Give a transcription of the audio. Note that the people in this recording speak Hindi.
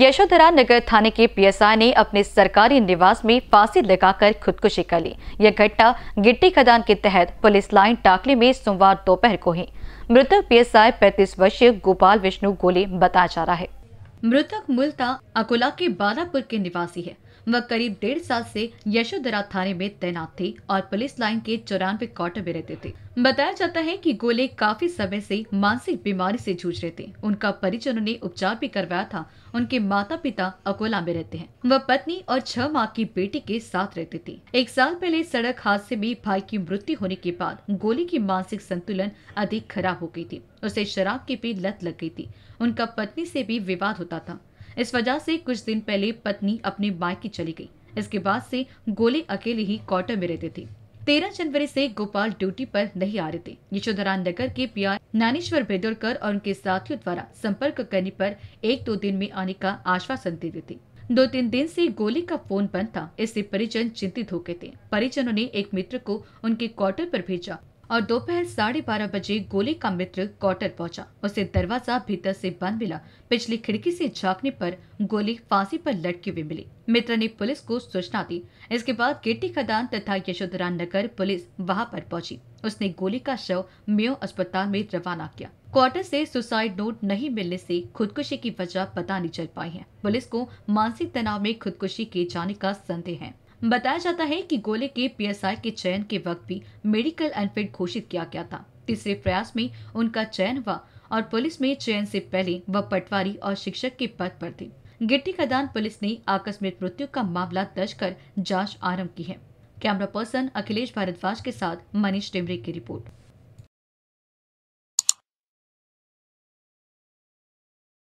यशोधरा नगर थाने के पीएसआई ने अपने सरकारी निवास में फांसी लगाकर खुदकुशी कर ली यह घटना गिट्टी खदान के तहत पुलिस लाइन टाकली में सोमवार दोपहर को ही मृतक पीएसआई 35 वर्षीय गोपाल विष्णु गोले बताया जा रहा है मृतक मुलता अकोला के बालापुर के निवासी है वह करीब डेढ़ साल से यशोधरा थाने में तैनात थे और पुलिस लाइन के चौरानवे क्वार्टर में रहते थे बताया जाता है कि गोले काफी समय से मानसिक बीमारी से जूझ रहे थे उनका परिजनों ने उपचार भी करवाया था उनके माता पिता अकोला में रहते हैं वह पत्नी और छह माह की बेटी के साथ रहते थे एक साल पहले सड़क हादसे में भाई की मृत्यु होने के बाद गोली की मानसिक संतुलन अधिक खराब हो गई थी उसे शराब की भी लत लग गई थी उनका पत्नी से भी विवाद होता था इस वजह से कुछ दिन पहले पत्नी अपने की चली गई इसके बाद से गोले अकेले ही क्वार्टर में रहते थे तेरह जनवरी से गोपाल ड्यूटी पर नहीं आ रहे थे यशोधरा नगर के पी आर ज्ञानेश्वर भेदोलकर और उनके साथियों द्वारा संपर्क करने पर एक दो दिन में आने का आश्वासन देते थे दो तीन दिन से गोली का फोन बंद था इससे परिजन चिंतित हो गए थे परिजनों ने एक मित्र को उनके क्वार्टर पर भेजा और दोपहर साढ़े बारह बजे गोले का मित्र क्वार्टर पहुंचा उसे दरवाजा भीतर से बंद मिला पिछली खिड़की से झांकने पर गोली फांसी पर लटकी हुई मिली मित्र ने पुलिस को सूचना दी इसके बाद गेटी खदान तथा यशोधरा नगर पुलिस वहां पर पहुंची उसने गोली का शव मेयो अस्पताल में रवाना किया क्वार्टर से सुसाइड नोट नहीं मिलने से खुदकुशी की वजह पता नहीं चल पाई है पुलिस को मानसिक तनाव में खुदकुशी किए जाने का संदेह है बताया जाता है कि गोले के पीएसआई के चयन के वक्त भी मेडिकल अनफिट घोषित किया गया था तीसरे प्रयास में उनका चयन हुआ और पुलिस में चयन से पहले वह पटवारी और शिक्षक के पद पर थे गिट्टी खदान पुलिस ने आकस्मिक मृत्यु का मामला दर्ज कर जांच आरंभ की है कैमरा पर्सन अखिलेश भारद्वाज के साथ मनीष टिमरे की रिपोर्ट